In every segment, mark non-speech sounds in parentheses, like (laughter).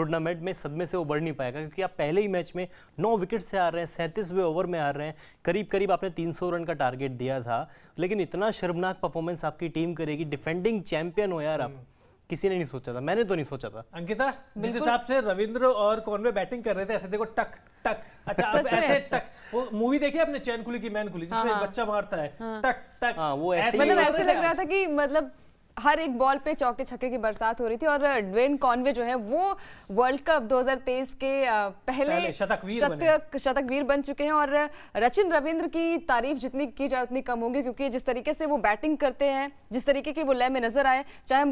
Tournament में सदमे से उबर नहीं पाएगा क्योंकि आप पहले ही मैच में नौ विकेट से आ रहे हैं सैंतीसवें ओवर में आ रहे हैं करीब करीब आपने 300 रन का टारगेट दिया था लेकिन इतना शर्मनाक परफॉर्मेंस आपकी टीम करेगी डिफेंडिंग चैंपियन हो यार आप हम्म। किसी ने नहीं सोचा था मैंने तो नहीं सोचा था अंकिता जिस हिसाब से रविंद्र और कॉनवे बैटिंग कर रहे थे ऐसे देखो टक टक अच्छा अब ऐसे टक वो मूवी देखी आपने चैन कुली की मैन कुली जिसमें हाँ, हाँ। बच्चा मारता है हाँ। टक टक वो ऐसे मतलब ऐसे लग रहा था कि मतलब हर एक बॉल पे चौके छक्के की बरसात हो रही थी और ड्वेन कॉन्वे जो है वो वर्ल्ड कप 2023 के पहले, पहले शतकवीर शतक शतकवीर बन चुके हैं और रचिन रविंद्र की तारीफ जितनी की जाए उतनी कम होगी क्योंकि जिस तरीके से वो बैटिंग करते हैं जिस तरीके की वो लय में नजर आए चाहे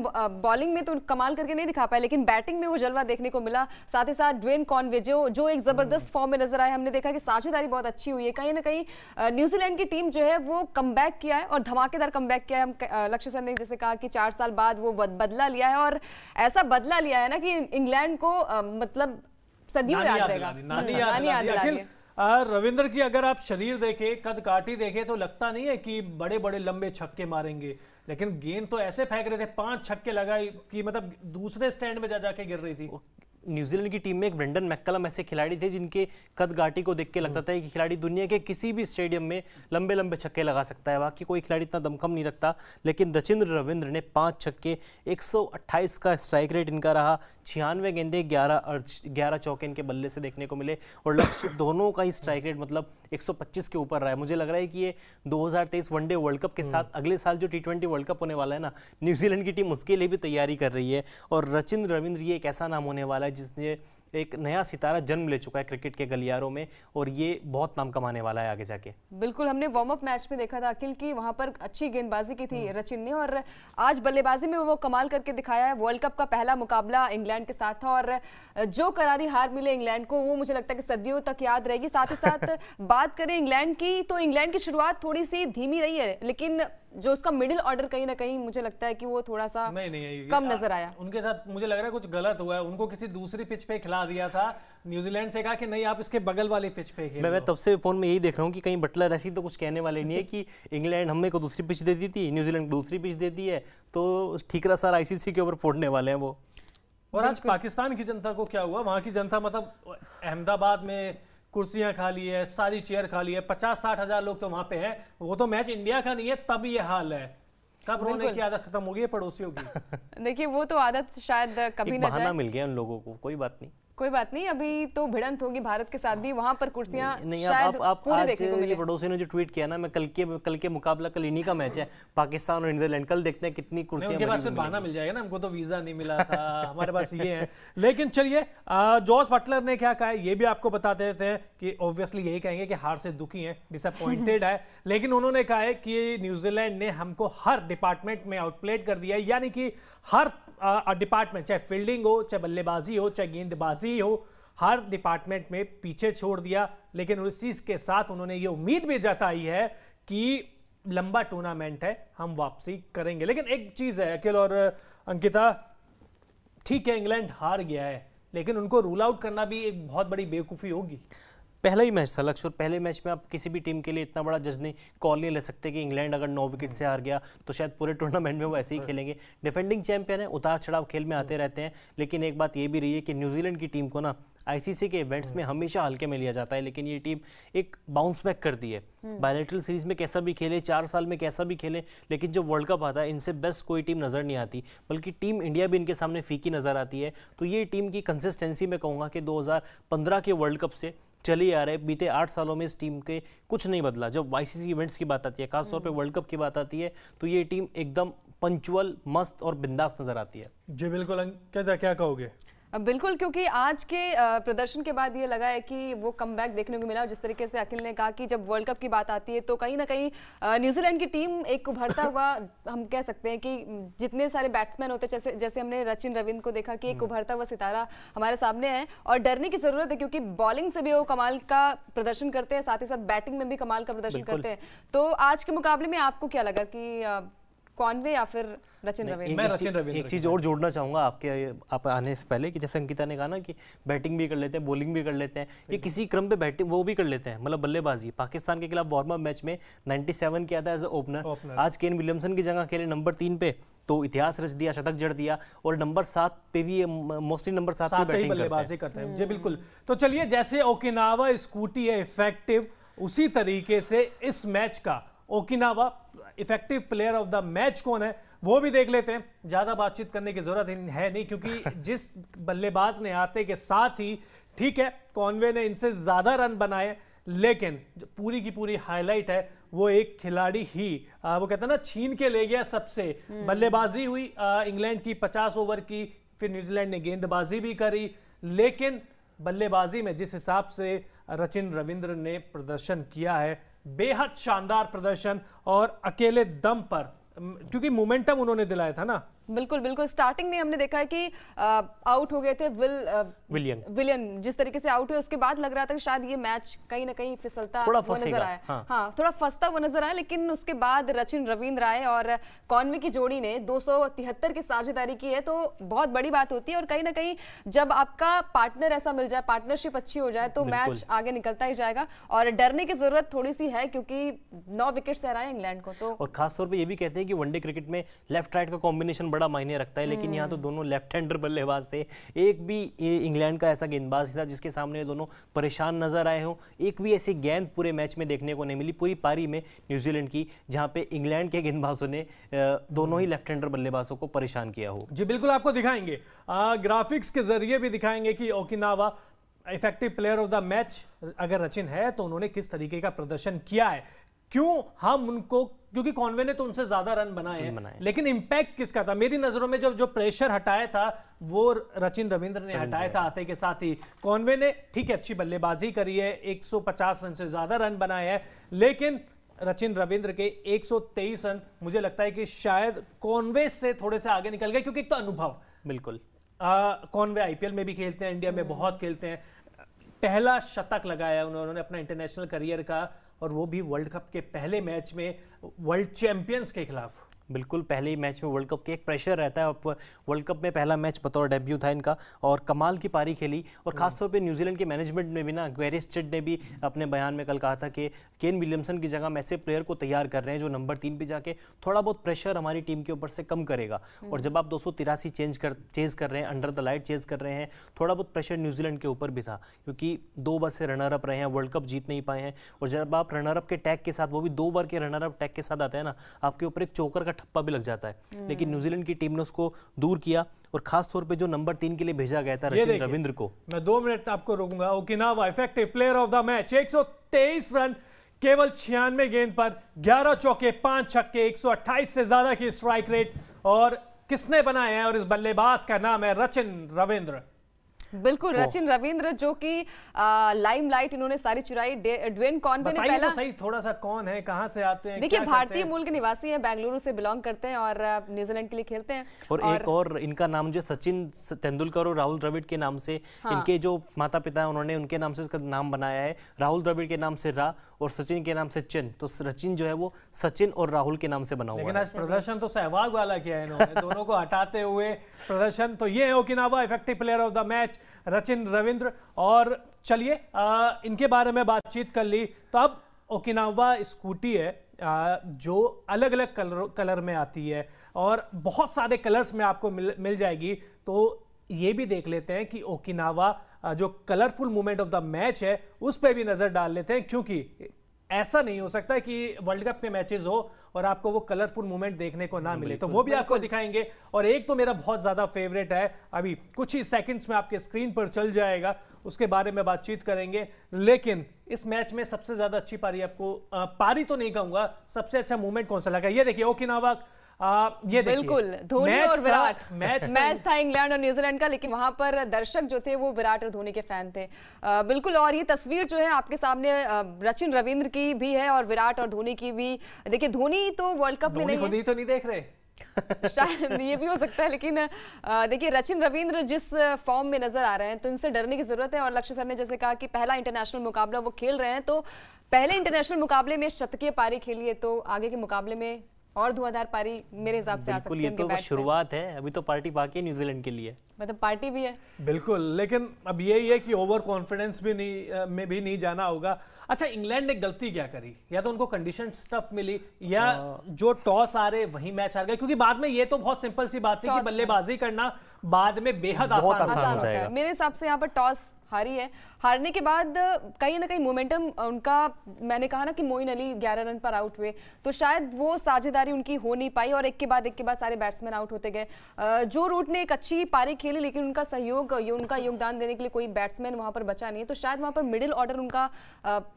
बॉलिंग में तो कमाल करके नहीं दिखा पाए लेकिन बैटिंग में वो जलवा देखने को मिला साथ ही साथ ड्वेन कॉनवे जो जो एक जबरदस्त हम्म। फॉर्म में नजर आए हमने देखा कि साझेदारी बहुत अच्छी हुई है कहीं ना कहीं न्यूजीलैंड की टीम जो है वो कम किया है और धमाकेदार कम किया है लक्ष्य सर ने जैसे कहा कि चार साल बाद वो बदला लिया है और ऐसा बदला लिया है ना कि इंग्लैंड को आ, मतलब सदियों याद रहेगा नानी हम्म, रविंद्र की अगर आप शरीर देखे कद काटी देखे तो लगता नहीं है कि बड़े बड़े लंबे छक्के मारेंगे लेकिन गेंद तो ऐसे फेंक रहे थे पांच छक्के लगाए कि मतलब दूसरे स्टैंड में जा जाके गिर रही थी न्यूजीलैंड की टीम में एक ब्रेंडन मैक्कलम ऐसे खिलाड़ी थे जिनके कद घाटी को देख के लगता था कि खिलाड़ी दुनिया के किसी भी स्टेडियम में लंबे लंबे छक्के लगा सकता है बाकी कोई खिलाड़ी इतना दमखम नहीं रखता लेकिन रचिंद्र रविंद्र ने पाँच छक्के एक का स्ट्राइक रेट इनका रहा छियानवे गेंदे ग्यारह ग्यारह चौके इनके बल्ले से देखने को मिले और लक्ष्य दोनों का ही स्ट्राइक रेट मतलब एक के ऊपर रहा है मुझे लग रहा है कि ये दो वनडे वर्ल्ड कप के हम्म। साथ अगले साल जो टी वर्ल्ड कप होने वाला है ना न्यूजीलैंड की टीम उसके लिए भी तैयारी कर रही है और रचिंद्र रविंद्र ये एक ऐसा नाम होने वाला है जिसने एक नया सितारा जन्म ले चुका है क्रिकेट के गलियारों में और ये बहुत नाम कमाने वाला है आगे जाके बिल्कुल हमने वार्म अप मैच में देखा था अखिल की वहाँ पर अच्छी गेंदबाजी की थी रचिन ने और आज बल्लेबाजी में वो कमाल करके दिखाया है वर्ल्ड कप का पहला मुकाबला इंग्लैंड के साथ था और जो करारी हार मिले इंग्लैंड को वो मुझे लगता है कि सदियों तक याद रहेगी साथ ही साथ (laughs) बात करें इंग्लैंड की तो इंग्लैंड की शुरुआत थोड़ी सी धीमी रही है लेकिन जो उसका मिडिल ऑर्डर कहीं ना कहीं मुझे लगता है कि वो थोड़ा सा नहीं, नहीं, कम नजर आया उनके साथ मुझे लग रहा है कुछ गलत हुआ है उनको किसी दूसरी पिच पे खिला दिया था न्यूजीलैंड से कहा कि नहीं आप इसके बगल वाली पिच पे मैं, मैं तब से फोन में यही देख रहा हूँ कि कहीं बटलर ऐसी तो कुछ कहने वाले नहीं है कि इंग्लैंड हमें को दूसरी पिच दे दी थी न्यूजीलैंड दूसरी पिच दे दी है तो ठीक रहा सर आईसीसी के ऊपर फोड़ने वाले हैं वो और आज पाकिस्तान की जनता को क्या हुआ वहाँ की जनता मतलब अहमदाबाद में कुर्सियां खाली है सारी चेयर खाली है पचास साठ हजार लोग तो वहां पे हैं वो तो मैच इंडिया का नहीं है तब ये हाल है कब रोने की आदत खत्म हो गई है पड़ोसियों की (laughs) देखिए वो तो आदत शायद कभी ना मिल गया उन लोगों को कोई बात नहीं कोई बात नहीं अभी तो भिड़ंत होगी भारत के साथ भी वहां पर कुर्सियां नहीं, नहीं शायद आप, आप, पूरे आज देखने को मिले पड़ोसी ने जो ट्वीट किया ना मैं कल के कल के मुकाबला कल इन्हीं का मैच है पाकिस्तान और नीदरलैंड कल देखते हैं कितनी कुर्सियाँ उनके पास बहाना मिल जाएगा ना हमको तो वीज़ा नहीं मिला था हमारे पास ये है लेकिन चलिए जॉर्ज बटलर ने क्या कहा ये भी आपको बता देते हैं कि ऑब्वियसली यही कहेंगे कि हार से दुखी है डिसअपॉइंटेड है लेकिन उन्होंने कहा है कि न्यूजीलैंड ने हमको हर डिपार्टमेंट में आउटप्लेट कर दिया यानी कि हर डिपार्टमेंट चाहे फील्डिंग हो चाहे बल्लेबाजी हो चाहे गेंदबाजी हो हर डिपार्टमेंट में पीछे छोड़ दिया लेकिन उस चीज़ के साथ उन्होंने ये उम्मीद भी जताई है कि लंबा टूर्नामेंट है हम वापसी करेंगे लेकिन एक चीज़ है अखिल और अंकिता ठीक है इंग्लैंड हार गया है लेकिन उनको रूल आउट करना भी एक बहुत बड़ी बेवकूफ़ी होगी पहला ही मैच था लक्ष्य और पहले मैच में आप किसी भी टीम के लिए इतना बड़ा जज नहीं कॉल नहीं ले सकते कि इंग्लैंड अगर नौ विकेट से हार गया तो शायद पूरे टूर्नामेंट में वो ऐसे ही हाँ। खेलेंगे डिफेंडिंग चैंपियन है उतार चढ़ाव खेल में आते रहते हैं लेकिन एक बात ये भी रही है कि न्यूजीलैंड की टीम को ना आईसीसी के इवेंट्स में हाँ। हमेशा हल्के में लिया जाता है लेकिन ये टीम एक बाउंस बैक कर दी है बायोलेट्रल हाँ। सीरीज में कैसा भी खेले चार साल में कैसा भी खेले लेकिन जब वर्ल्ड कप आता है इनसे बेस्ट कोई टीम नज़र नहीं आती बल्कि टीम इंडिया भी इनके सामने फीकी नज़र आती है तो ये टीम की कंसिस्टेंसी मैं कहूँगा कि दो के वर्ल्ड कप से चले आ रहे बीते आठ सालों में इस टीम के कुछ नहीं बदला जब आईसीसी इवेंट्स की बात आती है खासतौर पर वर्ल्ड कप की बात आती है तो ये टीम एकदम पंचुअल मस्त और बिंदास नजर आती है जी बिल्कुल क्या कहोगे बिल्कुल क्योंकि आज के प्रदर्शन के बाद ये लगा है कि वो कम देखने को मिला और जिस तरीके से अखिल ने कहा कि जब वर्ल्ड कप की बात आती है तो कहीं ना कहीं न्यूजीलैंड की टीम एक उभरता हुआ हम कह सकते हैं कि जितने सारे बैट्समैन होते जैसे जैसे हमने रचिन रविंद्र को देखा कि एक हम्म। उभरता हुआ सितारा हमारे सामने है और डरने की ज़रूरत है क्योंकि बॉलिंग से भी वो कमाल का प्रदर्शन करते हैं साथ ही साथ बैटिंग में भी कमाल का प्रदर्शन करते हैं तो आज के मुकाबले में आपको क्या लगा कि कॉन्वे या फिर रचिन रविंद्र मैं रचिन रविंद्र एक चीज़ और जोड़ना चाहूंगा आपके आप आने से पहले कि जैसे अंकिता ने कहा ना कि बैटिंग भी कर लेते हैं बॉलिंग भी कर लेते हैं ये किसी क्रम पे बैटिंग वो भी कर लेते हैं मतलब बल्लेबाजी पाकिस्तान के खिलाफ वार्म अप मैच में 97 किया था एज ए ओपनर आज केन विलियमसन की जगह खेले नंबर तीन पे तो इतिहास रच दिया शतक जड़ दिया और नंबर सात पे भी मोस्टली नंबर सात पे बैटिंग बल्लेबाजी करते हैं जी हम्म। बिल्कुल तो चलिए जैसे ओकिनावा स्कूटी है इफेक्टिव उसी तरीके से इस मैच का ओकिनावा effective player of the match कौन है वो भी देख लेते हैं ज़्यादा बातचीत करने की ज़रूरत है नहीं क्योंकि (laughs) जिस बल्लेबाज ने आते के साथ ही ठीक है कॉन्वे ने इनसे ज़्यादा रन बनाए लेकिन पूरी की पूरी हाईलाइट है वो एक खिलाड़ी ही आ, वो कहते हैं ना छीन के ले गया सबसे हम्म। बल्लेबाजी हुई इंग्लैंड की 50 ओवर की फिर न्यूजीलैंड ने गेंदबाजी भी करी लेकिन बल्लेबाजी में जिस हिसाब से रचिन रविंद्र ने प्रदर्शन किया है बेहद शानदार प्रदर्शन और अकेले दम पर क्योंकि मोमेंटम उन्होंने दिलाया था ना बिल्कुल बिल्कुल स्टार्टिंग में हमने देखा है कि आ, आउट हो गए थे विल आ, विलियन विलियन जिस तरीके से आउट हुए उसके बाद लग रहा था कि शायद ये मैच कहीं ना कहीं फिसलता हुआ नजर आया हाँ, हाँ थोड़ा फंसता हुआ नजर आया लेकिन उसके बाद रचिन रविंद्र राय और कॉनवी की जोड़ी ने दो की साझेदारी की है तो बहुत बड़ी बात होती है और कहीं ना कहीं जब आपका पार्टनर ऐसा मिल जाए पार्टनरशिप अच्छी हो जाए तो मैच आगे निकलता ही जाएगा और डरने की जरूरत थोड़ी सी है क्योंकि नौ विकेट से हराए इंग्लैंड को तो खासतौर पर यह भी कहते हैं कि वनडे क्रिकेट में लेफ्ट राइट का कॉम्बिनेशन बड़ा मायने रखता है लेकिन यहाँ तो हम्म। दोनों लेफ्ट हैंडर बल्लेबाज थे एक भी इंग्लैंड का ऐसा गेंदबाज था जिसके सामने दोनों परेशान नजर आए हों एक भी ऐसी गेंद पूरे मैच में देखने को नहीं मिली पूरी पारी में न्यूजीलैंड की जहाँ पे इंग्लैंड के गेंदबाजों ने दोनों ही लेफ्ट हम्म। हैंडर बल्लेबाजों को परेशान किया हो जी बिल्कुल आपको दिखाएंगे ग्राफिक्स के जरिए भी दिखाएंगे कि ओकिनावा effective player of the match अगर रचिन है तो उन्होंने किस तरीके का प्रदर्शन किया है क्यों हम उनको क्योंकि कॉन्वे ने तो उनसे ज्यादा रन बनाए हैं लेकिन इम्पैक्ट किसका था मेरी नजरों में जब जो प्रेशर हटाया था वो रचिन रविंद्र ने हटाया था आते के साथ ही कॉन्वे ने ठीक है अच्छी बल्लेबाजी करी है 150 रन से ज्यादा रन बनाए हैं लेकिन रचिन रविंद्र के 123 रन मुझे लगता है कि शायद कॉन्वे से थोड़े से आगे निकल गए क्योंकि एक तो अनुभव बिल्कुल कॉनवे आईपीएल में भी खेलते हैं इंडिया में हम्म। बहुत खेलते हैं पहला शतक लगाया उन्होंने अपना इंटरनेशनल करियर का और वो भी वर्ल्ड कप के पहले मैच में वर्ल्ड चैंपियंस के खिलाफ बिल्कुल पहले ही मैच में वर्ल्ड कप के एक प्रेशर रहता है वर्ल्ड कप में पहला मैच बतौर डेब्यू था इनका और कमाल की पारी खेली और हम्म। खासतौर पर न्यूजीलैंड के मैनेजमेंट ने भी ना गैरिस चिड ने भी अपने बयान में कल कहा था कि केन विलियमसन की जगह हम ऐसे प्लेयर को तैयार कर रहे हैं जो नंबर तीन पर जाके थोड़ा बहुत प्रेशर हमारी टीम के ऊपर से कम करेगा हम्म। और जब आप दो चेंज कर चेज कर रहे हैं अंडर द लाइट चेज कर रहे हैं थोड़ा बहुत प्रेशर न्यूजीलैंड के ऊपर भी था क्योंकि दो बार से रनर अप रहे हैं वर्ल्ड कप जीत नहीं पाए हैं और जब आप रनर अप के टैग के साथ वो भी दो बार के रनर अप टैग के साथ आते हैं ना आपके ऊपर एक चोकर का ठप्पा भी लग जाता है हम्म। लेकिन न्यूजीलैंड की टीम ने उसको दूर किया और खास तौर पे जो नंबर तीन के लिए भेजा गया था रचिन रविंद्र को मैं दो मिनट आपको रोकूंगा ओकिनावा effective player of the match एक रन केवल छियानवे गेंद पर ग्यारह चौके पांच छक्के एक से ज्यादा की स्ट्राइक रेट और किसने बनाए हैं और इस बल्लेबाज का नाम है रचिन रविंद्र बिल्कुल रचिन रविंद्र जो कि लाइमलाइट इन्होंने सारी चुराई ड्वेन कॉनवे ने पहला तो सही थोड़ा सा कौन है कहां से आते हैं देखिए भारतीय मूल के निवासी हैं बेंगलुरु से बिलोंग करते हैं और न्यूजीलैंड के लिए खेलते हैं और, और एक और इनका नाम जो सचिन तेंदुलकर और राहुल द्रविड़ के नाम से हाँ। इनके जो माता पिता है उन्होंने उनके नाम से इसका नाम बनाया है राहुल द्रविड़ के नाम से रा और सचिन के नाम से चिन तो सचिन जो है वो सचिन और राहुल के नाम से बना हुआ है प्रदर्शन तो सहवाग वाला किया है इन्होंने (laughs) दोनों को हटाते हुए प्रदर्शन तो ये है ओकिनावा effective player of the match Rachin Ravindra और चलिए इनके बारे में बातचीत कर ली तो अब ओकिनावा स्कूटी है आ, जो अलग अलग कलर कलर में आती है और बहुत सारे कलर्स में आपको मिल मिल जाएगी तो ये भी देख लेते हैं कि ओकिनावा जो colourful moment of the match है उस पर भी नज़र डाल लेते हैं क्योंकि ऐसा नहीं हो सकता कि वर्ल्ड कप के मैचेस हो और आपको वो कलरफुल मूवमेंट देखने को ना मिले तो वो भी आपको दिखाएंगे और एक तो मेरा बहुत ज़्यादा फेवरेट है अभी कुछ ही सेकंड्स में आपके स्क्रीन पर चल जाएगा उसके बारे में बातचीत करेंगे लेकिन इस मैच में सबसे ज़्यादा अच्छी पारी आपको पारी तो नहीं कहूंगा सबसे अच्छा मूवमेंट कौन सा लगा ये देखिए ओकिनावा ये बिल्कुल धोनी और विराट मैच, (laughs) मैच था इंग्लैंड और न्यूजीलैंड का लेकिन वहां पर दर्शक जो थे वो विराट और धोनी के फैन थे आ, बिल्कुल और ये तस्वीर जो है आपके सामने रचिन रविंद्र की भी है और विराट और धोनी की भी देखिए धोनी तो वर्ल्ड कप में नहीं है तो नहीं देख रहे (laughs) शायद ये भी हो सकता है लेकिन देखिए रचिन रविंद्र जिस फॉर्म में नजर आ रहे हैं तो इनसे डरने की जरूरत है और लक्ष्य सर ने जैसे कहा कि पहला इंटरनेशनल मुकाबला वो खेल रहे हैं तो पहले इंटरनेशनल मुकाबले में शतकीय पारी खेलिए तो आगे के मुकाबले में और धुआंधार पारी मेरे हिसाब से आ सकती है तो शुरुआत है अभी तो पार्टी बाकी है न्यूजीलैंड के लिए मतलब पार्टी भी है बिल्कुल लेकिन अब यही है कि ओवर कॉन्फिडेंस भी नहीं में भी नहीं जाना होगा अच्छा इंग्लैंड ने गलती क्या करी या तो उनको कंडीशन टफ मिली या आ, जो टॉस आ रहे वही मैच आ गए क्योंकि बाद में ये तो बहुत सिंपल सी बात थी कि बल्लेबाजी करना बाद में बेहद आसान, आसान, आसान हो जाएगा मेरे हिसाब से यहाँ पर टॉस हारी है हारने के बाद कहीं ना कहीं मोमेंटम उनका मैंने कहा ना कि मोइन अली 11 रन पर आउट हुए तो शायद वो साझेदारी उनकी हो नहीं पाई और एक के बाद एक के बाद सारे बैट्समैन आउट होते गए जो रूट ने एक अच्छी पारी खेली खेले लेकिन उनका सहयोग उनका योगदान देने के लिए कोई बैट्समैन वहां पर बचा नहीं है तो शायद वहां पर मिडिल ऑर्डर उनका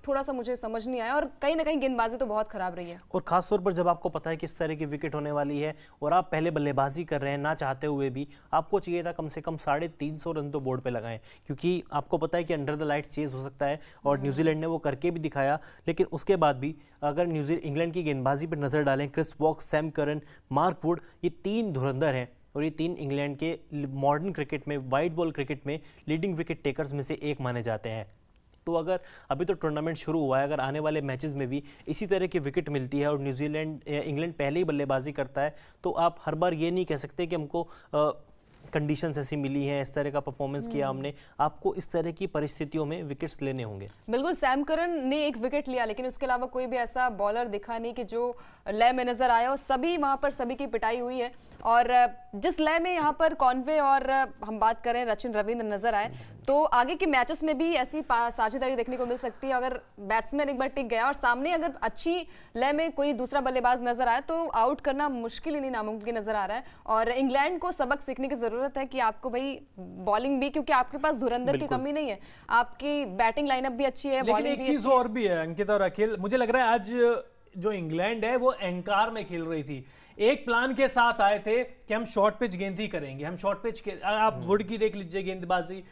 थोड़ा सा मुझे समझ नहीं आया और कहीं ना कहीं गेंदबाजी तो बहुत खराब रही है और खासतौर पर जब आपको पता है किस तरह की विकेट होने वाली है और आप पहले बल्लेबाजी कर रहे हैं ना चाहते हुए भी आपको चाहिए था कम से कम साढ़े तीन सौ रन तो बोर्ड पर लगाए क्योंकि आपको पता है कि अंडर द लाइट चेज हो सकता है और न्यूजीलैंड हम्म। ने वो करके भी दिखाया लेकिन उसके बाद भी अगर न्यूजीलैंड इंग्लैंड की गेंदबाजी पर नज़र डालें Chris Woakes Sam Curran Mark Wood ये तीन धुरंधर हैं और ये तीन इंग्लैंड के मॉडर्न क्रिकेट में वाइट बॉल क्रिकेट में लीडिंग विकेट टेकर्स में से एक माने जाते हैं तो अगर अभी तो टूर्नामेंट शुरू हुआ है अगर आने वाले मैचेस में भी इसी तरह की विकेट मिलती है और न्यूजीलैंड इंग्लैंड पहले ही बल्लेबाजी करता है तो आप हर बार ये नहीं कह सकते कि हमको कंडीशंस ऐसी मिली हैं इस तरह का परफॉर्मेंस किया हम्म। हमने आपको इस तरह की परिस्थितियों में विकेट्स लेने होंगे बिल्कुल सैम करन ने एक विकेट लिया लेकिन उसके अलावा कोई भी ऐसा बॉलर दिखा नहीं कि जो लय में नजर आया और सभी वहाँ पर सभी की पिटाई हुई है और जिस लय में यहाँ पर कॉन्वे और हम बात करें रचिन रविंद्र नजर आए तो आगे के मैचेस में भी ऐसी साझेदारी देखने को मिल सकती है अगर बैट्समैन एक बार टिक गया और सामने अगर अच्छी लय में कोई दूसरा बल्लेबाज नजर आए तो आउट करना मुश्किल ही नहीं नामुमकिन नजर आ रहा है और इंग्लैंड को सबक सीखने की जरूरत ज़रूरत है कि आपको भाई बॉलिंग भी क्योंकि आपके पास धुरंधर की कमी नहीं है आपकी बैटिंग लाइनअप भी अच्छी है बॉलिंग एक चीज़ और भी है अंकिता और अखिल मुझे लग रहा है आज जो इंग्लैंड है वो एंकार में खेल रही थी एक प्लान के साथ आए थे कि हम शॉर्ट पिच गेंद ही करेंगे हम शॉर्ट पिच के आप वुड हम्म। की देख लीजिए गेंदबाजी